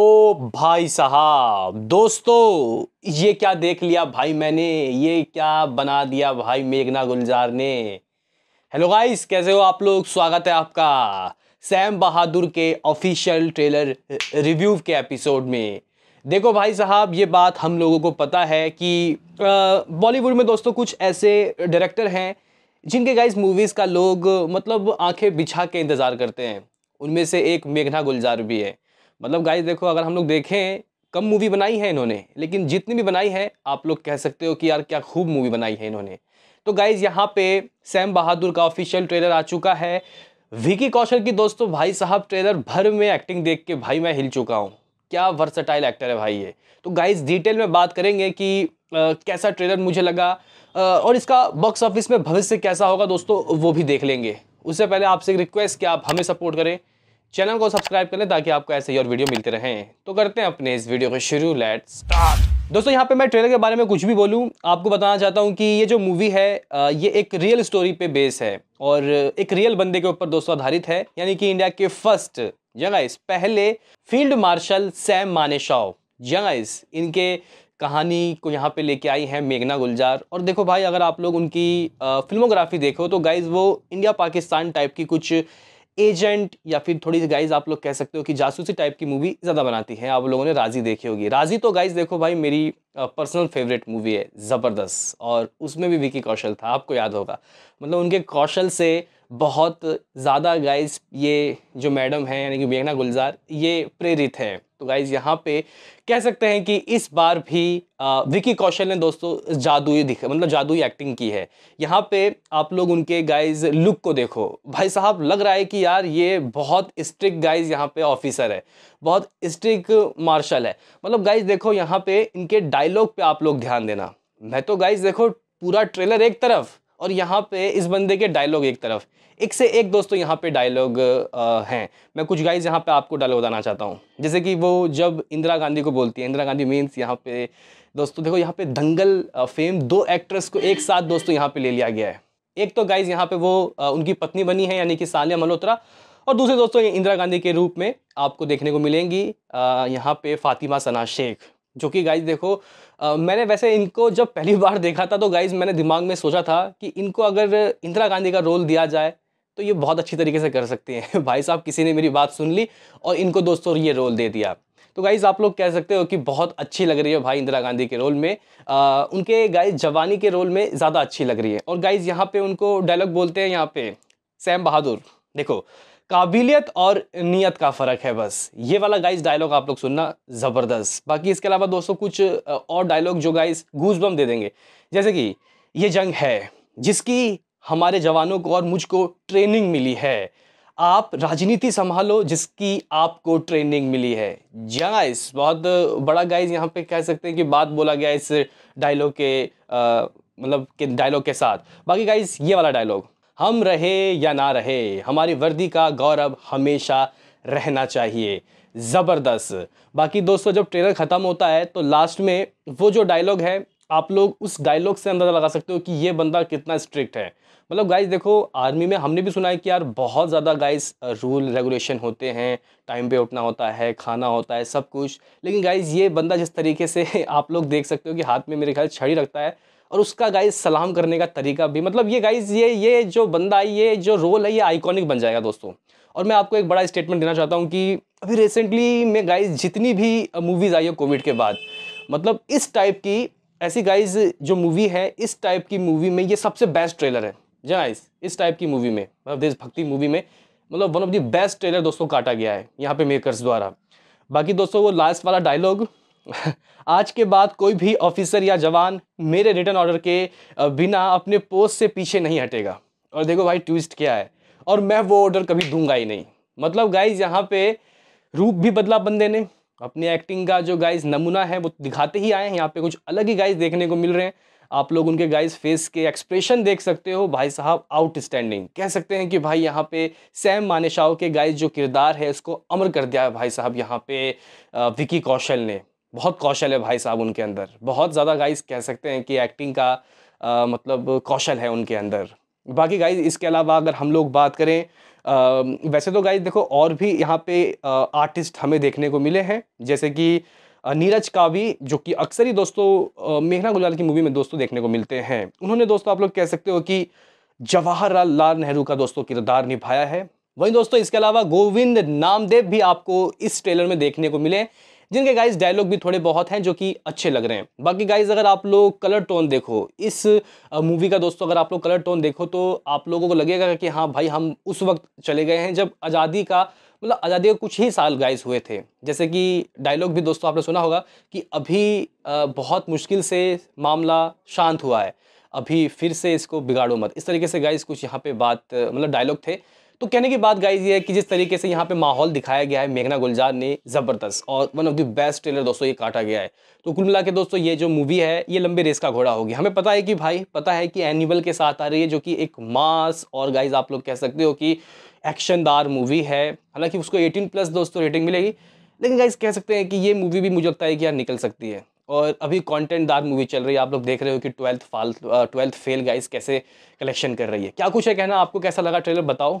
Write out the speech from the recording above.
ओ भाई साहब दोस्तों ये क्या देख लिया भाई मैंने ये क्या बना दिया भाई मेघना गुलजार ने हेलो गाइस कैसे हो आप लोग स्वागत है आपका सैम बहादुर के ऑफिशियल ट्रेलर रिव्यू के एपिसोड में देखो भाई साहब ये बात हम लोगों को पता है कि बॉलीवुड में दोस्तों कुछ ऐसे डायरेक्टर हैं जिनके गाइस मूवीज़ का लोग मतलब आंखें बिछा के इंतज़ार करते हैं उनमें से एक मेघना गुलजार भी है मतलब गाइस देखो अगर हम लोग देखें कम मूवी बनाई है इन्होंने लेकिन जितनी भी बनाई है आप लोग कह सकते हो कि यार क्या खूब मूवी बनाई है इन्होंने तो गाइज़ यहाँ पे सैम बहादुर का ऑफिशियल ट्रेलर आ चुका है विकी कौशल की दोस्तों भाई साहब ट्रेलर भर में एक्टिंग देख के भाई मैं हिल चुका हूँ क्या वर्सटाइल एक्टर है भाई ये तो गाइज डिटेल में बात करेंगे कि आ, कैसा ट्रेलर मुझे लगा आ, और इसका बॉक्स ऑफिस में भविष्य कैसा होगा दोस्तों वो भी देख लेंगे उससे पहले आपसे एक रिक्वेस्ट कि आप हमें सपोर्ट करें चैनल को सब्सक्राइब करें ताकि आपको ऐसे ही और वीडियो मिलते रहें तो करते हैं अपने इस वीडियो को शुरू लेट स्टार्ट दोस्तों यहाँ पे मैं ट्रेलर के बारे में कुछ भी बोलूँ आपको बताना चाहता हूँ कि ये जो मूवी है ये एक रियल स्टोरी पे बेस है और एक रियल बंदे के ऊपर दोस्तों आधारित है यानी कि इंडिया के फर्स्ट जंगाइस पहले फील्ड मार्शल सैम मानेशाव जंगाइस इनके कहानी को यहाँ पे लेके आई है मेघना गुलजार और देखो भाई अगर आप लोग उनकी फिल्मोग्राफी देखो तो गाइज वो इंडिया पाकिस्तान टाइप की कुछ एजेंट या फिर थोड़ी सी गाइज आप लोग कह सकते हो कि जासूसी टाइप की मूवी ज़्यादा बनाती है आप लोगों ने राजी देखी होगी राजी तो गाइज देखो भाई मेरी पर्सनल फेवरेट मूवी है ज़बरदस्त और उसमें भी विकी कौशल था आपको याद होगा मतलब उनके कौशल से बहुत ज़्यादा गाइस ये जो मैडम हैं यानी कि मेघना गुलजार ये प्रेरित हैं तो गाइस यहाँ पे कह सकते हैं कि इस बार भी विकी कौशल ने दोस्तों जादुई दिख मतलब जादुई एक्टिंग की है यहाँ पे आप लोग उनके गाइस लुक को देखो भाई साहब लग रहा है कि यार ये बहुत स्ट्रिक्ट गाइस यहाँ पे ऑफिसर है बहुत स्ट्रिक्ट मार्शल है मतलब गाइस देखो यहाँ पे इनके डायलॉग पे आप लोग ध्यान देना मैं तो गाइज देखो पूरा ट्रेलर एक तरफ और यहाँ पे इस बंदे के डायलॉग एक तरफ एक से एक दोस्तों यहाँ पे डायलॉग हैं मैं कुछ गाइज यहाँ पे आपको डायलॉग बताना चाहता हूँ जैसे कि वो जब इंदिरा गांधी को बोलती है इंदिरा गांधी मीन्स यहाँ पे दोस्तों देखो यहाँ पे दंगल फेम दो एक्ट्रेस को एक साथ दोस्तों यहाँ पे ले लिया गया है एक तो गाइज यहाँ पे वो उनकी पत्नी बनी है यानी कि सालिया मल्होत्रा और दूसरे दोस्तों इंदिरा गांधी के रूप में आपको देखने को मिलेंगी यहाँ पे फातिमा सना शेख जो कि गाइज देखो आ, मैंने वैसे इनको जब पहली बार देखा था तो गाइज मैंने दिमाग में सोचा था कि इनको अगर इंदिरा गांधी का रोल दिया जाए तो ये बहुत अच्छी तरीके से कर सकते हैं भाई साहब किसी ने मेरी बात सुन ली और इनको दोस्तों ये रोल दे दिया तो गाइज़ आप लोग कह सकते हो कि बहुत अच्छी लग रही है भाई इंदिरा गांधी के रोल में आ, उनके गाइज जवानी के रोल में ज़्यादा अच्छी लग रही है और गाइज़ यहाँ पे उनको डायलॉग बोलते हैं यहाँ पे सैम बहादुर देखो काबिलियत और नीयत का फ़र्क है बस ये वाला गाइस डायलॉग आप लोग सुनना ज़बरदस्त बाकी इसके अलावा दोस्तों कुछ और डायलॉग जो गाइस घूसबम दे देंगे जैसे कि ये जंग है जिसकी हमारे जवानों को और मुझको ट्रेनिंग मिली है आप राजनीति संभालो जिसकी आपको ट्रेनिंग मिली है जी बहुत बड़ा गाइस यहाँ पे कह सकते हैं कि बात बोला गया इस डायलॉग के मतलब के डायलॉग के साथ बाकी गाइस ये वाला डायलॉग हम रहे या ना रहे हमारी वर्दी का गौरव हमेशा रहना चाहिए ज़बरदस्त बाकी दोस्तों जब ट्रेलर ख़त्म होता है तो लास्ट में वो जो डायलॉग है आप लोग उस डायलॉग से अंदाज़ा लगा सकते हो कि ये बंदा कितना स्ट्रिक्ट है मतलब गाइस देखो आर्मी में हमने भी सुना है कि यार बहुत ज़्यादा गाइस रूल रेगुलेशन होते हैं टाइम पे उठना होता है खाना होता है सब कुछ लेकिन गाइस ये बंदा जिस तरीके से आप लोग देख सकते हो कि हाथ में मेरे ख्याल छड़ी रखता है और उसका गाइज सलाम करने का तरीका भी मतलब ये गाइज ये ये जो बंदा है ये जो रोल है ये आइकॉनिक बन जाएगा दोस्तों और मैं आपको एक बड़ा स्टेटमेंट देना चाहता हूँ कि अभी रिसेंटली मैं गाइज जितनी भी मूवीज़ आई है कोविड के बाद मतलब इस टाइप की ऐसी गाइज जो मूवी है इस टाइप की मूवी में ये सबसे बेस्ट ट्रेलर है जी गाइज हाँ इस टाइप की मूवी में मतलब देशभक्ति मूवी में मतलब one of the best trailer दोस्तों काटा गया है यहाँ पे मेकर्स द्वारा बाकी दोस्तों वो लास्ट वाला डायलॉग आज के बाद कोई भी ऑफिसर या जवान मेरे रिटर्न ऑर्डर के बिना अपने पोस्ट से पीछे नहीं हटेगा और देखो भाई ट्विस्ट क्या है और मैं वो ऑर्डर कभी दूंगा ही नहीं मतलब गाइज यहाँ पे रूप भी बदला बंदे ने अपने एक्टिंग का जो गाइज नमूना है वो दिखाते ही आए हैं यहाँ पे कुछ अलग ही गाइज देखने को मिल रहे हैं आप लोग उनके गाइज फेस के एक्सप्रेशन देख सकते हो भाई साहब आउटस्टैंडिंग कह सकते हैं कि भाई यहाँ पे सैम मानेशाओ के गाइज जो किरदार है उसको अमर कर दिया है भाई साहब यहाँ पे विकी कौशल ने बहुत कौशल है भाई साहब उनके अंदर बहुत ज़्यादा गाइस कह सकते हैं कि एक्टिंग का आ, मतलब कौशल है उनके अंदर बाकी गाइस इसके अलावा अगर हम लोग बात करें आ, वैसे तो गाइस देखो और भी यहाँ पे आ, आर्टिस्ट हमें देखने को मिले हैं जैसे कि नीरज कावी जो कि अक्सर ही दोस्तों मेघना गुलाल की मूवी में दोस्तों देखने को मिलते हैं उन्होंने दोस्तों आप लोग कह सकते हो कि जवाहरलाल लाल नेहरू का दोस्तों किरदार निभाया है वहीं दोस्तों इसके अलावा गोविंद नामदेव भी आपको इस ट्रेलर में देखने को मिले जिनके गाइज डायलॉग भी थोड़े बहुत हैं जो कि अच्छे लग रहे हैं बाकी गाइज अगर आप लोग कलर टोन देखो इस मूवी का दोस्तों अगर आप लोग कलर टोन देखो तो आप लोगों को लगेगा कि हाँ भाई हम उस वक्त चले गए हैं जब आज़ादी का मतलब आज़ादी के कुछ ही साल गाइज हुए थे जैसे कि डायलॉग भी दोस्तों आपने सुना होगा कि अभी बहुत मुश्किल से मामला शांत हुआ है अभी फिर से इसको बिगाड़ो मत इस तरीके से गाइज कुछ यहाँ पे बात मतलब डायलॉग थे तो कहने की बात गाइज ये है कि जिस तरीके से यहाँ पे माहौल दिखाया गया है मेघना गुलजार ने ज़बरदस्त और one of the best trailer दोस्तों ये काटा गया है तो कुल मिला के दोस्तों ये जो मूवी है ये लंबे रेस का घोड़ा होगी हमें पता है कि भाई पता है कि एनिमल के साथ आ रही है जो कि एक मास और गाइज आप लोग कह सकते हो कि एक्शनदार मूवी है हालांकि उसको एटीन प्लस दोस्तों रेटिंग मिलेगी लेकिन गाइज कह सकते हैं कि ये मूवी भी मुझे लगता है कि यार निकल सकती है और अभी कॉन्टेंट दार मूवी चल रही है आप लोग देख रहे हो कि twelfth fail twelfth fail guys कैसे कलेक्शन कर रही है क्या कुछ है कहना आपको कैसा लगा ट्रेलर बताओ